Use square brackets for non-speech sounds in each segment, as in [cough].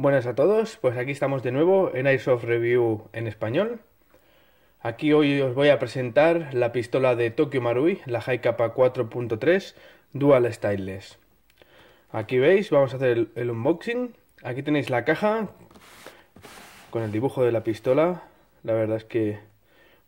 Buenas a todos, pues aquí estamos de nuevo en Airsoft Review en español. Aquí hoy os voy a presentar la pistola de Tokyo Marui, la Hi-Capa 4.3 Dual Stylus Aquí veis, vamos a hacer el, el, unboxing. Aquí tenéis la caja con el dibujo de la pistola. La verdad es que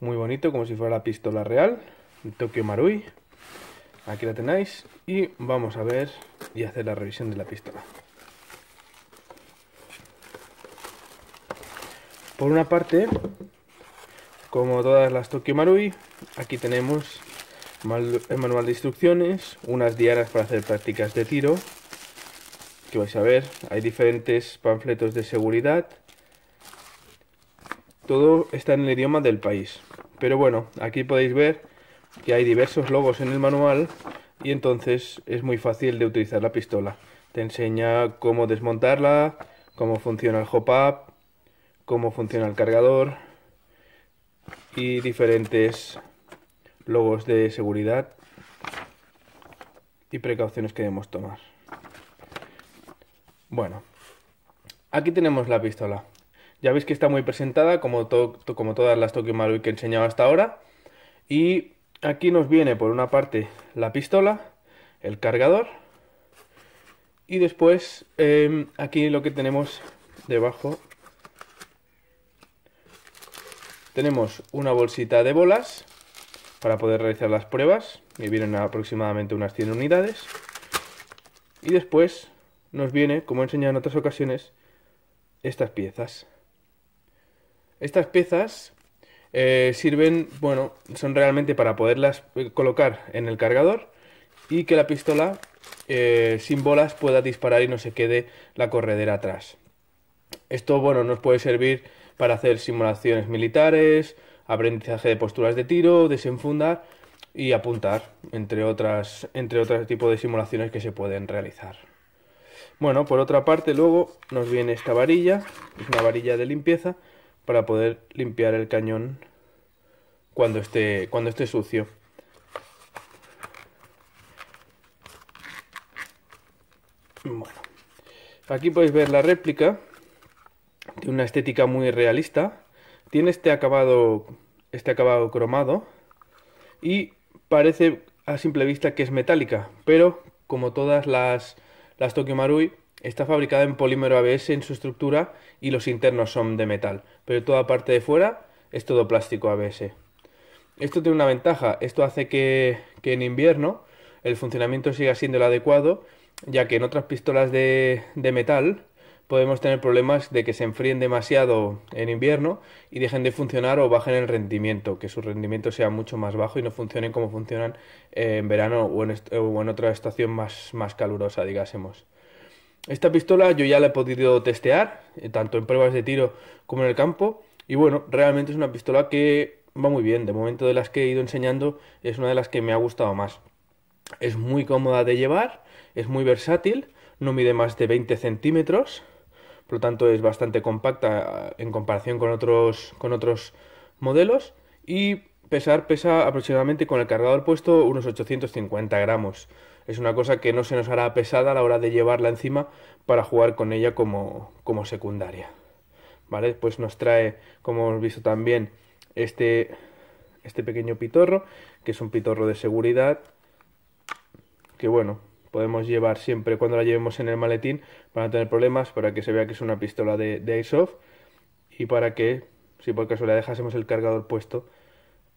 muy bonito, como si fuera la pistola real de Tokyo Marui. Aquí la tenéis y vamos a ver y hacer la revisión de la pistola. Por una parte, como todas las Marui, aquí tenemos el manual de instrucciones, unas diaras para hacer prácticas de tiro, que vais a ver, hay diferentes panfletos de seguridad, todo está en el idioma del país. Pero bueno, aquí podéis ver que hay diversos logos en el manual y entonces es muy fácil de utilizar la pistola. Te enseña cómo desmontarla, cómo funciona el hop-up, cómo funciona el cargador y diferentes logos de seguridad y precauciones que debemos tomar. Bueno, aquí tenemos la pistola. Ya veis que está muy presentada, como, como todas las Tokyo Marui que he enseñado hasta ahora. Y aquí nos viene por una parte la pistola, el cargador. Y después em, aquí lo que tenemos debajo Tenemos una bolsita de bolas para poder realizar las pruebas, me vienen aproximadamente unas 100 unidades. Y después nos viene, como he enseñado en otras ocasiones, estas piezas. Estas piezas eh, sirven, bueno, son realmente para poderlas eh, colocar en el cargador y que la pistola eh, sin bolas pueda disparar y no se quede la corredera atrás. Esto, bueno, nos puede servir para hacer simulaciones militares, aprendizaje de posturas de tiro, desenfundar y apuntar, entre otras, entre otros tipos de simulaciones que se pueden realizar. Bueno, por otra parte, luego nos viene esta varilla, es una varilla de limpieza para poder limpiar el cañón cuando esté, cuando esté sucio. Bueno, aquí podéis ver la réplica una estética muy realista, tiene este acabado, este acabado cromado y parece a simple vista que es metálica, pero como todas las, las Tokyo Marui, está fabricada en polímero ABS en su estructura y los internos son de metal, pero toda parte de fuera es todo plástico ABS. Esto tiene una ventaja, esto hace que, en invierno el funcionamiento siga siendo el adecuado, ya que en otras pistolas de metal podemos tener problemas de que se enfríen demasiado en invierno y dejen de funcionar o bajen el rendimiento, que su rendimiento sea mucho más bajo y no funcione como funcionan eh, en verano o en, otra estación más, más calurosa, digásemos. Esta pistola yo ya la he podido testear, eh, tanto en pruebas de tiro como en el campo, y bueno, realmente es una pistola que va muy bien, de momento de las que he ido enseñando es una de las que me ha gustado más. Es muy cómoda de llevar, es muy versátil, no mide más de 20 centímetros, por lo tanto es bastante compacta eh, en comparación con otros, con otros modelos y pesar pesa aproximadamente con el cargador puesto unos 850 gramos. Es una cosa que no se nos hará pesada a la hora de llevarla encima para jugar con ella como, como secundaria. ¿Vale? Pues nos trae, como hemos visto también, este, este pequeño pitorro, que es un pitorro de seguridad, que bueno, podemos llevar siempre cuando la llevemos en el maletín para no tener problemas, para que se vea que es una pistola de, de airsoft y para que, si por casualidad dejásemos el cargador puesto,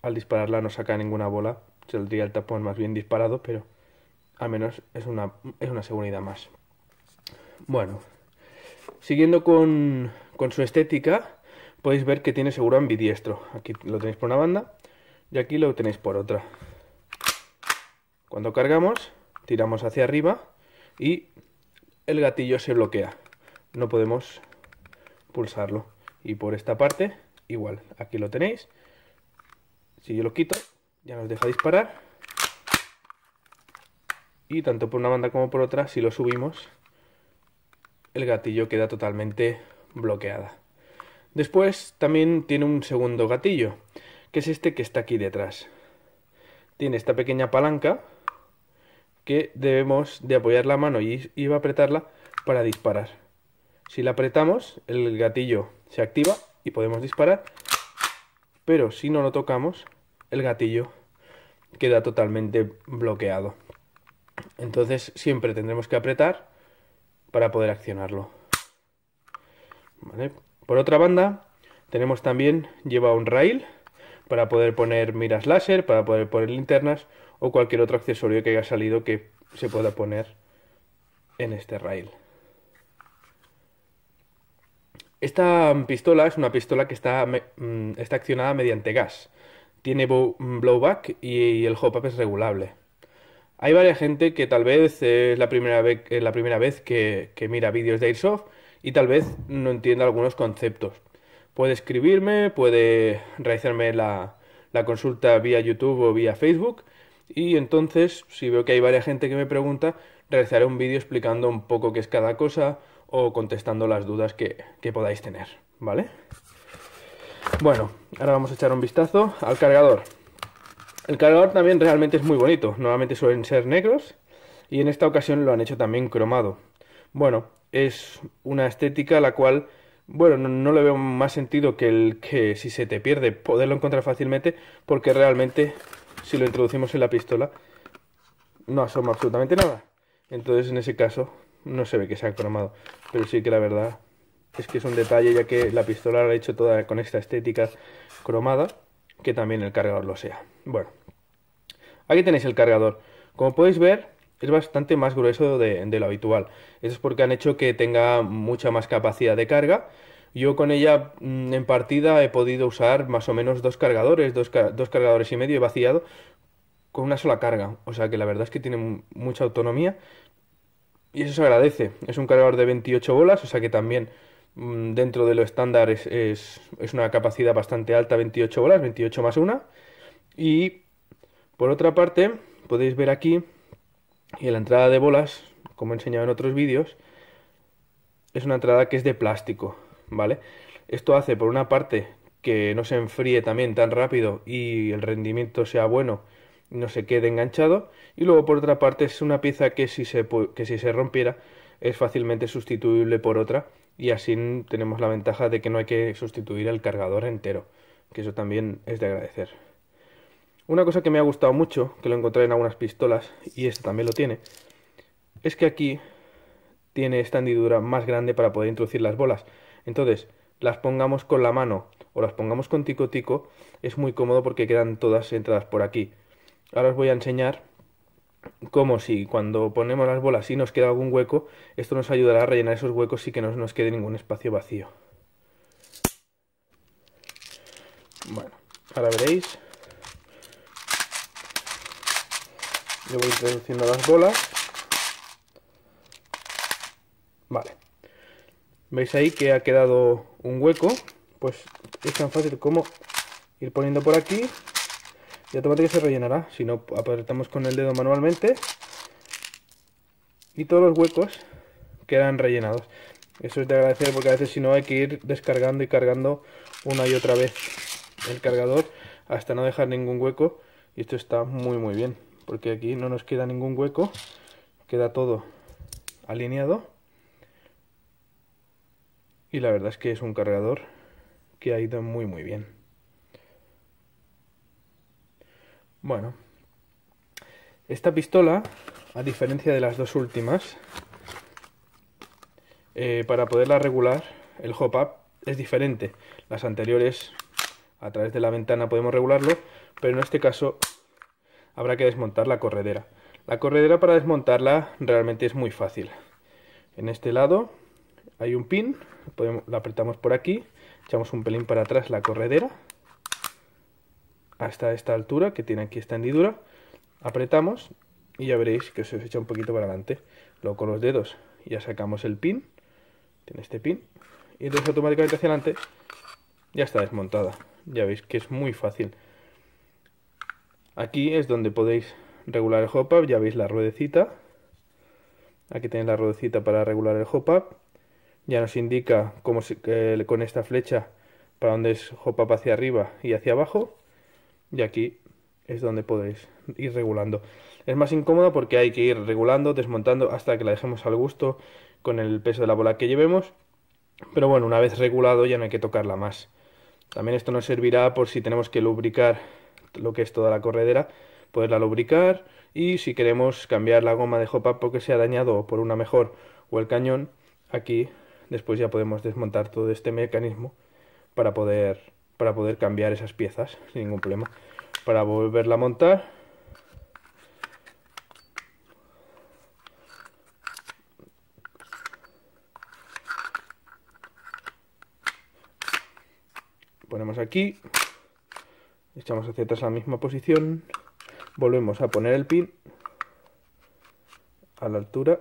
al dispararla no saca ninguna bola, saldría el tapón más bien disparado, pero al menos es una, es una seguridad más. Bueno, siguiendo con, con su estética, podéis ver que tiene seguro ambidiestro. Aquí lo tenéis por una banda y aquí lo tenéis por otra. Cuando cargamos, tiramos hacia arriba y el gatillo se bloquea. No podemos pulsarlo. Y por esta parte, igual, aquí lo tenéis. Si yo lo quito, ya nos deja disparar. Y tanto por una banda como por otra, si lo subimos, el gatillo queda totalmente bloqueada. Después también tiene un segundo gatillo, que es este que está aquí detrás. Tiene esta pequeña palanca que debemos de apoyar la mano y, iba a apretarla para disparar. Si la apretamos, el gatillo se activa y podemos disparar, pero si no lo tocamos, el gatillo queda totalmente bloqueado. Entonces siempre tendremos que apretar para poder accionarlo. Por otra banda, tenemos también, lleva un rail para poder poner miras láser, para poder poner linternas o cualquier otro accesorio que haya salido que se pueda poner en este rail. Esta pistola es una pistola que está, mm, accionada mediante gas. Tiene mm, blowback y el hop-up es regulable. Hay varias gente que tal vez es la primera vez, la primera vez que, mira vídeos de Airsoft y tal vez no entienda algunos conceptos. Puede escribirme, puede realizarme la consulta vía YouTube o vía Facebook y entonces, si veo que hay varias gente que me pregunta, realizaré un vídeo explicando un poco qué es cada cosa o contestando las dudas que, podáis tener, ¿vale? Bueno, ahora vamos a echar un vistazo al cargador. El cargador también realmente es muy bonito, normalmente suelen ser negros y en esta ocasión lo han hecho también cromado. Bueno, es una estética la cual, bueno, no, no, le veo más sentido que el que si se te pierde poderlo encontrar fácilmente porque realmente si lo introducimos en la pistola, no asoma absolutamente nada. Entonces en ese caso no se ve que se ha cromado. Pero sí que la verdad es que es un detalle ya que la pistola la he hecho toda con esta estética cromada, que también el cargador lo sea. Bueno, aquí tenéis el cargador. Como podéis ver, es bastante más grueso de, de lo habitual. Eso es porque han hecho que tenga mucha más capacidad de carga yo con ella mm, en partida he podido usar más o menos dos cargadores, dos, cargadores y medio vaciado con una sola carga. O sea que la verdad es que tiene mucha autonomía y eso se agradece. Es un cargador de 28 bolas, o sea que también mm, dentro de lo estándar es, una capacidad bastante alta, 28 bolas, 28 más una. Y por otra parte, podéis ver aquí y la entrada de bolas, como he enseñado en otros vídeos, es una entrada que es de plástico ¿vale? Esto hace, por una parte, que no se enfríe también tan rápido y el rendimiento sea bueno y no se quede enganchado. Y luego, por otra parte, es una pieza que si se, rompiera es fácilmente sustituible por otra y así tenemos la ventaja de que no hay que sustituir el cargador entero, que eso también es de agradecer. Una cosa que me ha gustado mucho, que lo encontré en algunas pistolas, y esta también lo tiene, es que aquí tiene esta hendidura más grande para poder introducir las bolas. Entonces, las pongamos con la mano o las pongamos con tico tico, es muy cómodo porque quedan todas entradas por aquí. Ahora os voy a enseñar cómo si cuando ponemos las bolas y nos queda algún hueco, esto nos ayudará a rellenar esos huecos y que no nos quede ningún espacio vacío. Bueno, ahora veréis. Yo voy introduciendo las bolas. Vale. Veis ahí que ha quedado un hueco, pues es tan fácil como ir poniendo por aquí y automáticamente se rellenará. Si no, apretamos con el dedo manualmente y todos los huecos quedan rellenados. Eso es de agradecer porque a veces si no hay que ir descargando y cargando una y otra vez el cargador hasta no dejar ningún hueco. Y esto está muy muy bien porque aquí no nos queda ningún hueco, queda todo alineado y la verdad es que es un cargador que ha ido muy muy bien. Bueno, esta pistola, a diferencia de las dos últimas, eh, para poderla regular, el hop-up es diferente. Las anteriores, a través de la ventana podemos regularlo, pero en este caso habrá que desmontar la corredera. La corredera para desmontarla realmente es muy fácil. En este lado hay un pin, lo apretamos por aquí, echamos un pelín para atrás la corredera, hasta esta altura que tiene aquí esta hendidura, apretamos y ya veréis que se os echa un poquito para adelante. Luego con los dedos ya sacamos el pin, tiene este pin, y entonces automáticamente hacia adelante ya está desmontada. Ya veis que es muy fácil. Aquí es donde podéis regular el hop-up, ya veis la ruedecita. Aquí tenéis la ruedecita para regular el hop-up ya nos indica cómo con esta flecha para donde es hop up hacia arriba y hacia abajo. Y aquí es donde podéis ir regulando. Es más incómodo porque hay que ir regulando, desmontando hasta que la dejemos al gusto con el peso de la bola que llevemos. Pero bueno, una vez regulado ya no hay que tocarla más. También esto nos servirá por si tenemos que lubricar lo que es toda la corredera, poderla lubricar y si queremos cambiar la goma de hop up porque se ha dañado por una mejor o el cañón, aquí después ya podemos desmontar todo este mecanismo para poder, para poder cambiar esas piezas [laughs] sin ningún problema. Para volverla a montar, ponemos aquí, echamos hacia atrás la misma posición, volvemos a poner el pin a la altura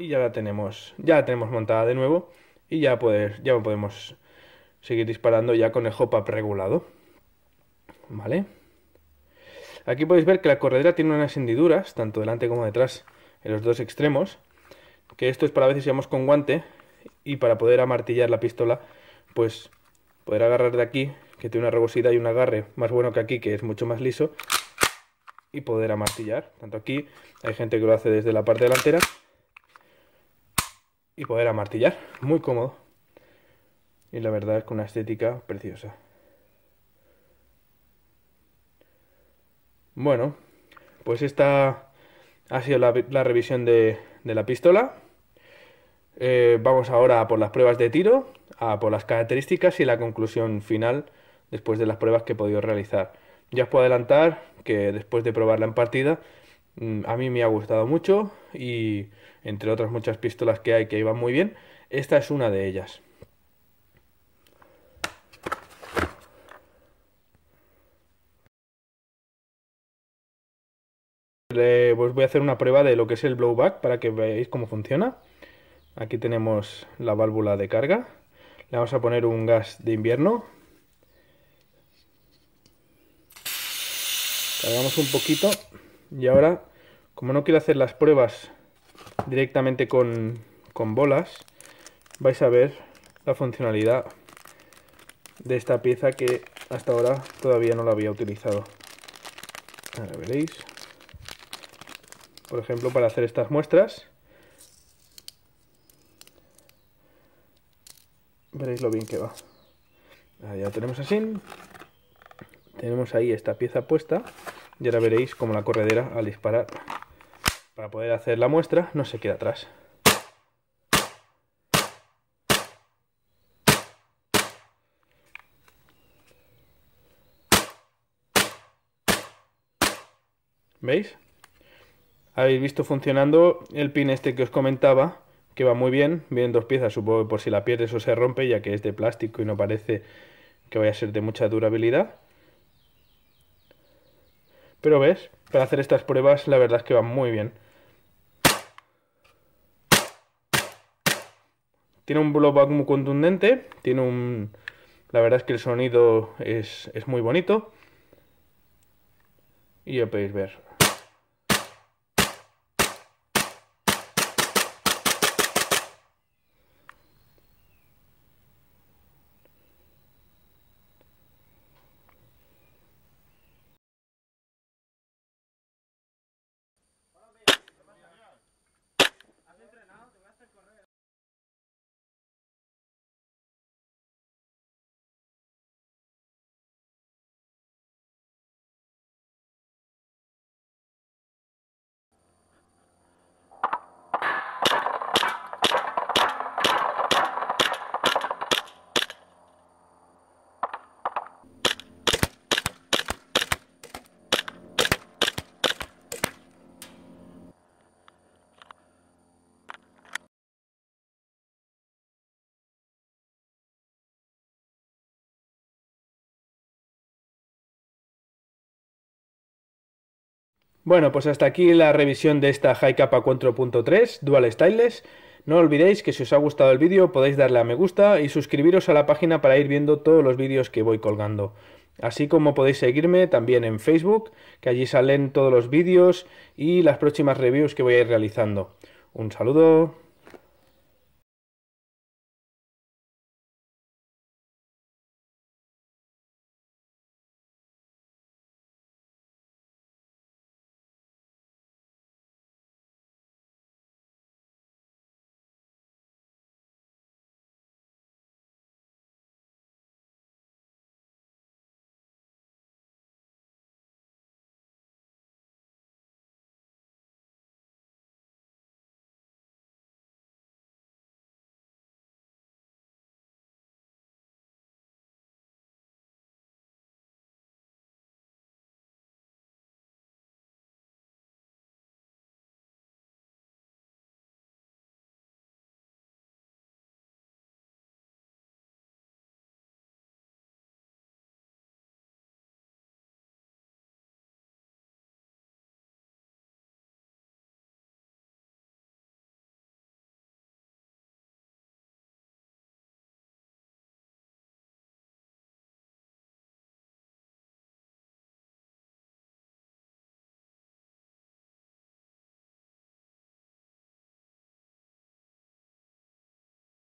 y ya la tenemos, ya tenemos montada de nuevo y ya, ya podemos seguir disparando ya con el hop up regulado. ¿Vale? Aquí podéis ver que la corredera tiene unas hendiduras, tanto delante como detrás, en los dos extremos, que esto es para veces si vamos con guante y para poder amartillar la pistola, pues poder agarrar de aquí, que tiene una rugosidad y un agarre más bueno que aquí, que es mucho más liso, y poder amartillar. Tanto aquí, hay gente que lo hace desde la parte delantera y poder amartillar. Muy cómodo. Y la verdad es que una estética preciosa. Bueno, pues esta ha sido la, revisión de, la pistola. Eh, vamos ahora a por las pruebas de tiro, a por las características y la conclusión final después de las pruebas que he podido realizar. Ya os puedo adelantar que después de probarla en partida, Mm, a mí me ha gustado mucho y entre otras muchas pistolas que hay que iban muy bien, esta es una de ellas. Pues voy a hacer una prueba de lo que es el blowback para que veáis cómo funciona. Aquí tenemos la válvula de carga. Le vamos a poner un gas de invierno. Cargamos un poquito. Y ahora, como no quiero hacer las pruebas directamente con, bolas, vais a ver la funcionalidad de esta pieza que hasta ahora todavía no la había utilizado. Ahora veréis. Por ejemplo, para hacer estas muestras. Veréis lo bien que va. ya lo tenemos así. Tenemos ahí esta pieza puesta. Y ahora veréis cómo la corredera al disparar para poder hacer la muestra no se queda atrás. ¿Veis? Habéis visto funcionando el pin este que os comentaba, que va muy bien. Vienen dos piezas, supongo que por si la pierdes o se rompe, ya que es de plástico y no parece que vaya a ser de mucha durabilidad. Pero ves, para hacer estas pruebas la verdad es que van muy bien. Tiene un blowback muy contundente, tiene un... La verdad es que el sonido es, es muy bonito. Y ya podéis ver, Bueno, pues hasta aquí la revisión de esta High Capa 4.3 Dual Stylus, No olvidéis que si os ha gustado el vídeo podéis darle a me gusta y suscribiros a la página para ir viendo todos los vídeos que voy colgando. Así como podéis seguirme también en Facebook, que allí salen todos los vídeos y las próximas reviews que voy a ir realizando. Un saludo.